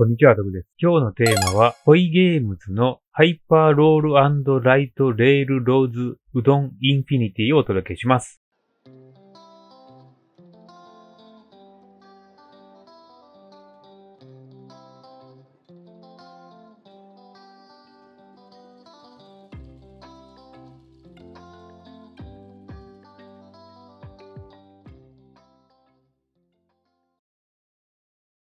こんにちは、徳です。今日のテーマは、ホイゲームズのハイパーロールライトレールローズうどんインフィニティをお届けします。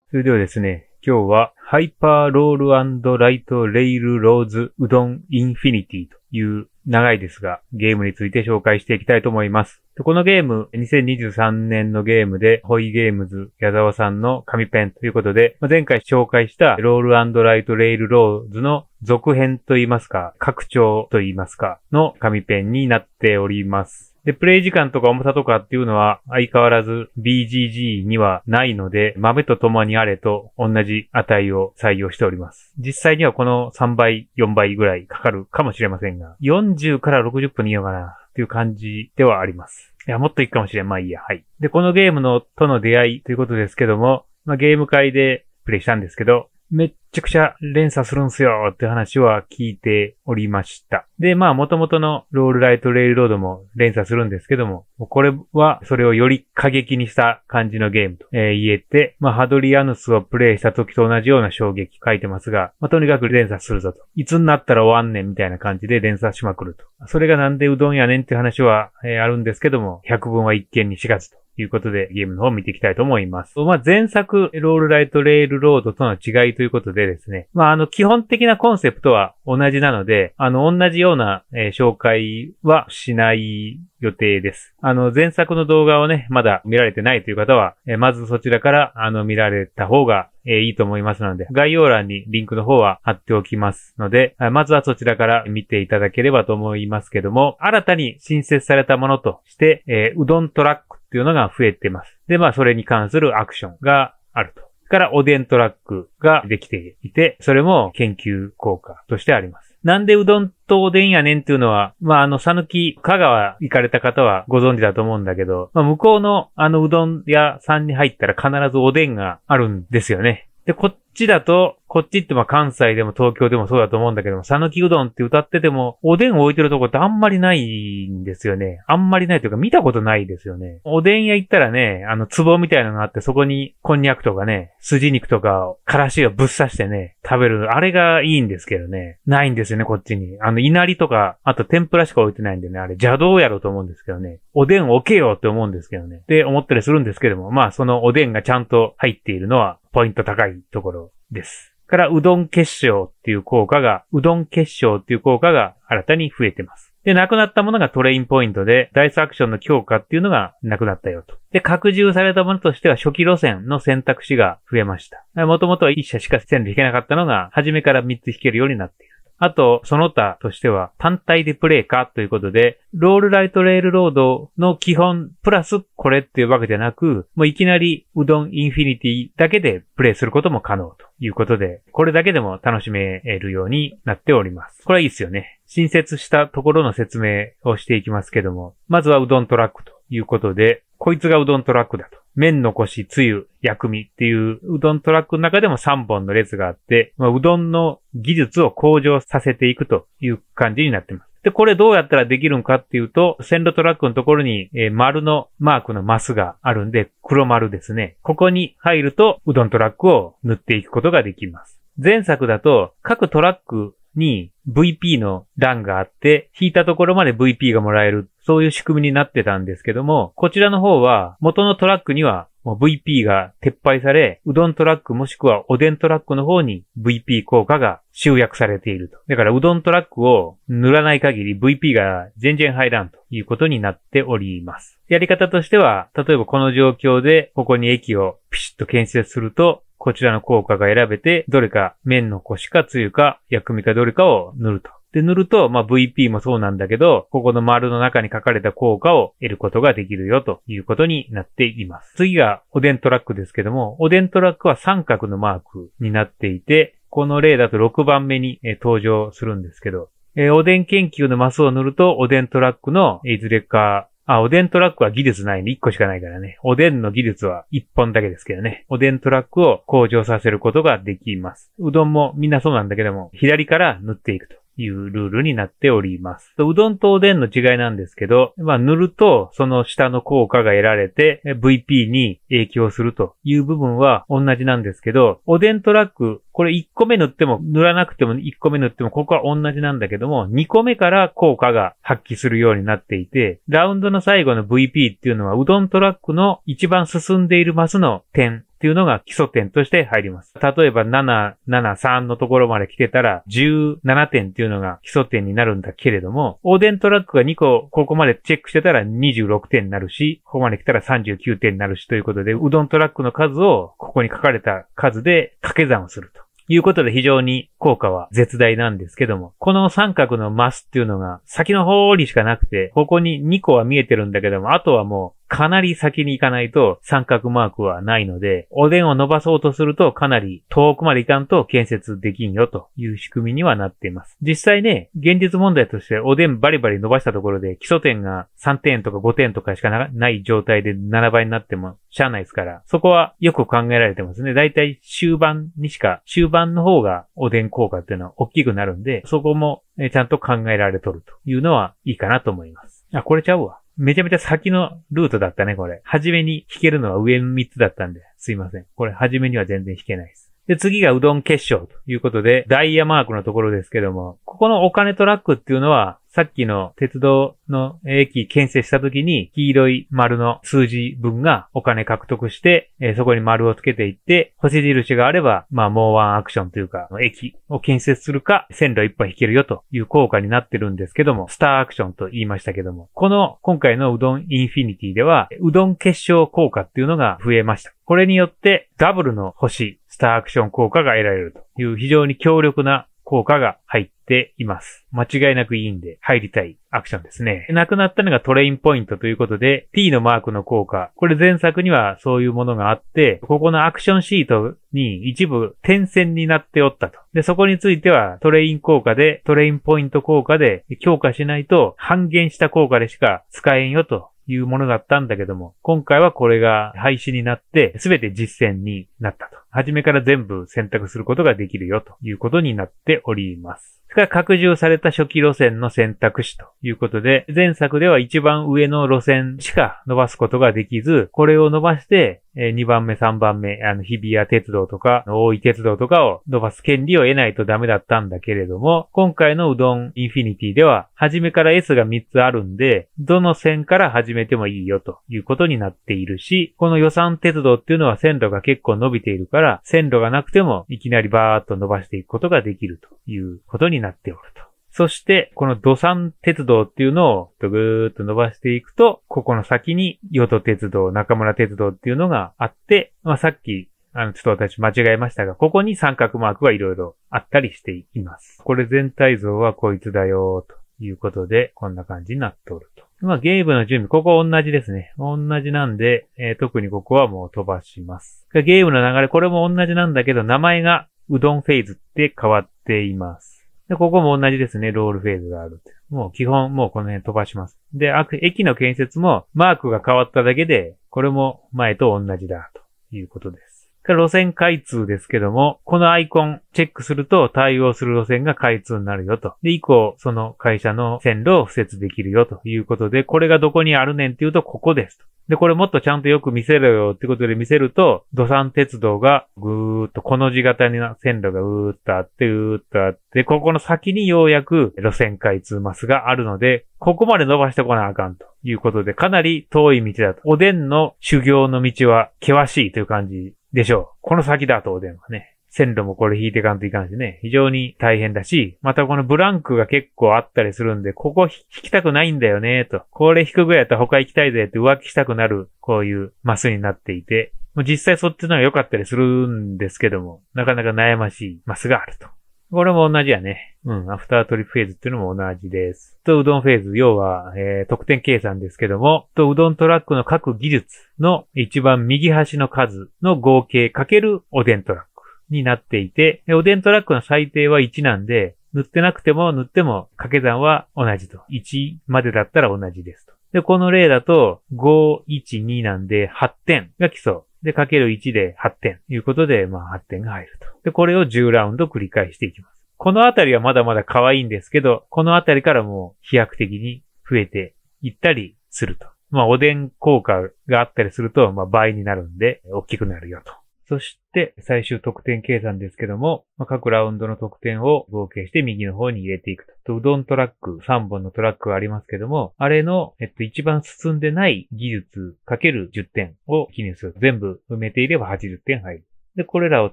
それではですね、今日はハイパーロールライトレイルローズうどんインフィニティという長いですがゲームについて紹介していきたいと思います。このゲーム、2023年のゲームで、ホイゲームズ矢沢さんの紙ペンということで、前回紹介したロールライトレイルローズの続編といいますか、拡張といいますか、の紙ペンになっております。で、プレイ時間とか重さとかっていうのは相変わらず BGG にはないので、豆と共にあれと同じ値を採用しております。実際にはこの3倍、4倍ぐらいかかるかもしれませんが、40から60分にいいのかなっていう感じではあります。いや、もっといくかもしれん。まあいいや、はい。で、このゲームのとの出会いということですけども、まあゲーム会でプレイしたんですけど、めっちゃくちゃ連鎖するんすよって話は聞いておりました。で、まあ元々のロールライトレールロードも連鎖するんですけども、これはそれをより過激にした感じのゲームと、え言えて、まあハドリアヌスをプレイした時と同じような衝撃書いてますが、まあとにかく連鎖するぞと。いつになったら終わんねんみたいな感じで連鎖しまくると。それがなんでうどんやねんって話は、えあるんですけども、百聞は一見にしがずと。いうことでゲームの方を見ていきたいと思います。まあ、前作、ロールライトレールロードとの違いということでですね、まあ、あの、基本的なコンセプトは同じなので、あの、同じような、えー、紹介はしない予定です。あの、前作の動画をね、まだ見られてないという方は、えー、まずそちらから、あの、見られた方が、えー、いいと思いますので、概要欄にリンクの方は貼っておきますので、まずはそちらから見ていただければと思いますけども、新たに新設されたものとして、えー、うどんトラックっていうのが増えてます。で、まあ、それに関するアクションがあると。からおでんトラックができていて、それも研究効果としてあります。なんでうどんとおでんやねんっていうのは、まあ、あの、さぬき、香川行かれた方はご存知だと思うんだけど、まあ、向こうのあのうどん屋さんに入ったら必ずおでんがあるんですよね。で、こっちだと、こっちってまあ関西でも東京でもそうだと思うんだけども、讃岐うどんって歌ってても、おでん置いてるとこってあんまりないんですよね。あんまりないというか見たことないですよね。おでん屋行ったらね、あの、壺みたいなのがあって、そこにこんにゃくとかね、筋肉とか、からしをぶっ刺してね、食べる。あれがいいんですけどね。ないんですよね、こっちに。あの、稲荷とか、あと天ぷらしか置いてないんでね、あれ邪道やろうと思うんですけどね。おでん置けよって思うんですけどね。って思ったりするんですけども、まあそのおでんがちゃんと入っているのはポイント高いところです。から、うどん結晶っていう効果が、うどん結晶っていう効果が新たに増えてます。で、なくなったものがトレインポイントで、ダイスアクションの強化っていうのがなくなったよと。で、拡充されたものとしては初期路線の選択肢が増えました。もともとは1社しか線で引けなかったのが、初めから3つ引けるようになっている。あと、その他としては単体でプレイかということで、ロールライトレールロードの基本プラスこれっていうわけじゃなく、もういきなりうどんインフィニティだけでプレイすることも可能ということで、これだけでも楽しめるようになっております。これはいいですよね。新設したところの説明をしていきますけども、まずはうどんトラックということで、こいつがうどんトラックだと。麺のし、つゆ、薬味っていううどんトラックの中でも3本の列があって、まあ、うどんの技術を向上させていくという感じになってます。で、これどうやったらできるんかっていうと、線路トラックのところに、えー、丸のマークのマスがあるんで、黒丸ですね。ここに入ると、うどんトラックを塗っていくことができます。前作だと、各トラックに VP の欄があって、引いたところまで VP がもらえるそういう仕組みになってたんですけども、こちらの方は元のトラックにはもう VP が撤廃され、うどんトラックもしくはおでんトラックの方に VP 効果が集約されていると。だからうどんトラックを塗らない限り VP が全然入らんということになっております。やり方としては、例えばこの状況でここに駅をピシッと建設すると、こちらの効果が選べて、どれか麺のコシかつゆか薬味かどれかを塗ると。で塗ると、まあ、VP もそうなんだけど、ここの丸の中に書かれた効果を得ることができるよということになっています。次がおでんトラックですけども、おでんトラックは三角のマークになっていて、この例だと6番目に登場するんですけど、えー、おでん研究のマスを塗ると、おでんトラックのいずれかあ、おでんトラックは技術ないんで1個しかないからね。おでんの技術は1本だけですけどね。おでんトラックを向上させることができます。うどんもみんなそうなんだけども、左から塗っていくと。いうルールになっております。うどんとおでんの違いなんですけど、まあ、塗るとその下の効果が得られて VP に影響するという部分は同じなんですけど、おでんトラック、これ1個目塗っても塗らなくても1個目塗ってもここは同じなんだけども、2個目から効果が発揮するようになっていて、ラウンドの最後の VP っていうのはうどんトラックの一番進んでいるマスの点っていうのが基礎点として入ります。例えば7、7、3のところまで来てたら、17点っていうのが基礎点になるんだけれども、オーデントラックが2個、ここまでチェックしてたら26点になるし、ここまで来たら39点になるしということで、うどんトラックの数を、ここに書かれた数で掛け算をすると。いうことで非常に効果は絶大なんですけども、この三角のマスっていうのが先の方にしかなくて、ここに2個は見えてるんだけども、あとはもうかなり先に行かないと三角マークはないので、おでんを伸ばそうとするとかなり遠くまで行かんと建設できんよという仕組みにはなっています。実際ね、現実問題としておでんバリバリ伸ばしたところで基礎点が3点とか5点とかしかない状態で7倍になってもしゃあないですから、そこはよく考えられてますね。だいたい終盤にしか、終盤の方がおでん効果っていうのは大きくなるんで、そこもちゃんと考えられとるというのはいいかなと思います。あ、これちゃうわ。めちゃめちゃ先のルートだったね、これ。初めに弾けるのは上3つだったんで、すいません。これ初めには全然弾けないです。で、次がうどん結晶ということで、ダイヤマークのところですけども、ここのお金トラックっていうのは、さっきの鉄道の駅建設した時に、黄色い丸の数字分がお金獲得して、えー、そこに丸をつけていって、星印があれば、まあ、もうワンアクションというか、駅を建設するか、線路一本引けるよという効果になってるんですけども、スターアクションと言いましたけども、この今回のうどんインフィニティでは、うどん結晶効果っていうのが増えました。これによって、ダブルの星ターアクション効果が得られるという非常に強力な効果が入っています。間違いなくいいんで入りたいアクションですね。なくなったのがトレインポイントということで T のマークの効果。これ前作にはそういうものがあって、ここのアクションシートに一部点線になっておったと。で、そこについてはトレイン効果で、トレインポイント効果で強化しないと半減した効果でしか使えんよというものだったんだけども、今回はこれが廃止になって、すべて実践になったと。初めから全部選択することができるよということになっております。それから拡充された初期路線の選択肢ということで、前作では一番上の路線しか伸ばすことができず、これを伸ばして、2番目、3番目、あの、日比谷鉄道とか、大井鉄道とかを伸ばす権利を得ないとダメだったんだけれども、今回のうどんインフィニティでは、初めから S が3つあるんで、どの線から始めてもいいよということになっているし、この予算鉄道っていうのは線路が結構伸びているから、から、線路がなくても、いきなりバーっと伸ばしていくことができるということになっておると。そして、この土産鉄道っていうのをぐーっと伸ばしていくと、ここの先に、与土鉄道、中村鉄道っていうのがあって、まあ、さっき、あの、ちょっと私間違えましたが、ここに三角マークがいろいろあったりしています。これ全体像はこいつだよと。いうことで、こんな感じになっておると。まあ、ゲームの準備、ここ同じですね。同じなんで、えー、特にここはもう飛ばします。ゲームの流れ、これも同じなんだけど、名前がうどんフェーズって変わっています。で、ここも同じですね。ロールフェーズがある。もう基本、もうこの辺飛ばします。で、駅の建設もマークが変わっただけで、これも前と同じだ、ということです。路線開通ですけども、このアイコンチェックすると対応する路線が開通になるよと。で、以降、その会社の線路を付設できるよということで、これがどこにあるねんっていうと、ここですと。で、これもっとちゃんとよく見せろよってことで見せると、土産鉄道がぐーっとこの字型に線路がうーっとあって、うーっとあって、ここの先にようやく路線開通マスがあるので、ここまで伸ばしてこなあかんということで、かなり遠い道だと。おでんの修行の道は険しいという感じでしょう。この先だとおでんはね。線路もこれ引いていかんといかんしね。非常に大変だし、またこのブランクが結構あったりするんで、ここ引きたくないんだよね、と。これ引くぐらいやったら他行きたいぜって浮気したくなる、こういうマスになっていて、実際そっちの方が良かったりするんですけども、なかなか悩ましいマスがあると。これも同じやね。うん。アフタートリップフェーズっていうのも同じです。と、うどんフェーズ、要は、えー、得点計算ですけども、と、うどんトラックの各技術の一番右端の数の合計かけるおでんトラックになっていて、おでんトラックの最低は1なんで、塗ってなくても塗っても掛け算は同じと。1までだったら同じですと。で、この例だと、5、1、2なんで8点が基礎。で、かける1で8点。いうことで、まあ8点が入ると。で、これを10ラウンド繰り返していきます。このあたりはまだまだ可愛いんですけど、このあたりからもう飛躍的に増えていったりすると。まあ、おでん効果があったりすると、まあ、倍になるんで、大きくなるよと。そして最終得点計算ですけども、まあ、各ラウンドの得点を合計して右の方に入れていくと。うどんトラック、3本のトラックがありますけども、あれの、えっと、一番進んでない技術かける10点を記入する。全部埋めていれば80点入る。で、これらを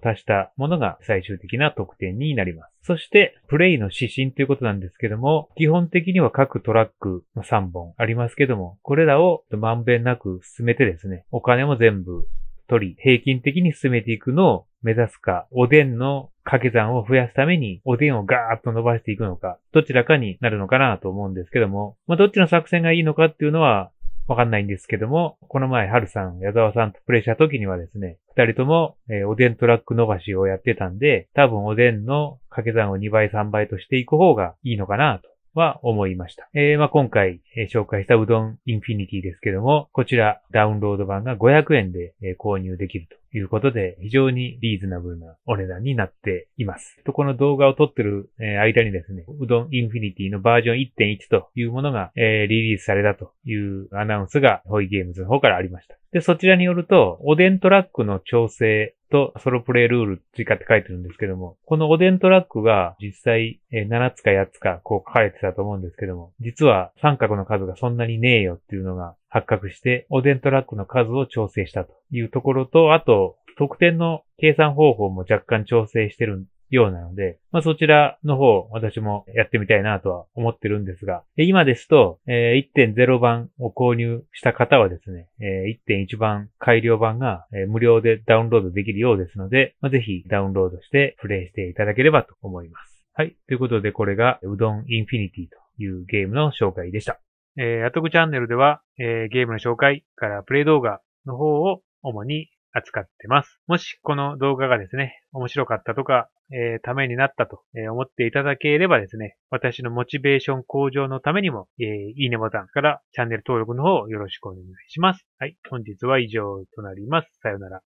足したものが最終的な得点になります。そして、プレイの指針ということなんですけども、基本的には各トラック3本ありますけども、これらをまんべんなく進めてですね、お金も全部取り、平均的に進めていくのを目指すか、おでんの掛け算を増やすために、おでんをガーッと伸ばしていくのか、どちらかになるのかなと思うんですけども、まあ、どっちの作戦がいいのかっていうのは、わかんないんですけども、この前、春さん、矢沢さんとプレイした時にはですね、二人とも、えー、おでんトラック伸ばしをやってたんで、多分おでんの掛け算を2倍3倍としていく方がいいのかなとは思いました。えー、まあ、今回、え紹介したうどんインフィニティですけども、こちらダウンロード版が500円で、え購入できるということで、非常にリーズナブルなお値段になっています。と、この動画を撮ってる、え間にですね、うどんインフィニティのバージョン1.1というものが、えリリースされたというアナウンスがホイゲームズの方からありました。で、そちらによると、おでんトラックの調整ソロプレイルール追加って書いてるんですけども、このおでんトラックが実際7つか8つかこう書かれてたと思うんですけども、実は三角の数がそんなにねえよっていうのが発覚して、おでんトラックの数を調整したというところと、あと、得点の計算方法も若干調整してるようなので、まあそちらの方、私もやってみたいなとは思ってるんですが、今ですと、えー、1.0版を購入した方はですね、えー、1.1版改良版が、無料でダウンロードできるようですので、まあ、ぜひダウンロードしてプレイしていただければと思います。はい。ということで、これが、うどんインフィニティというゲームの紹介でした。えー、アトクチャンネルでは、えー、ゲームの紹介からプレイ動画の方を主に扱ってます。もしこの動画がですね、面白かったとか、えー、ためになったと、え思っていただければですね、私のモチベーション向上のためにも、えー、いいねボタンからチャンネル登録の方よろしくお願いします。はい、本日は以上となります。さようなら。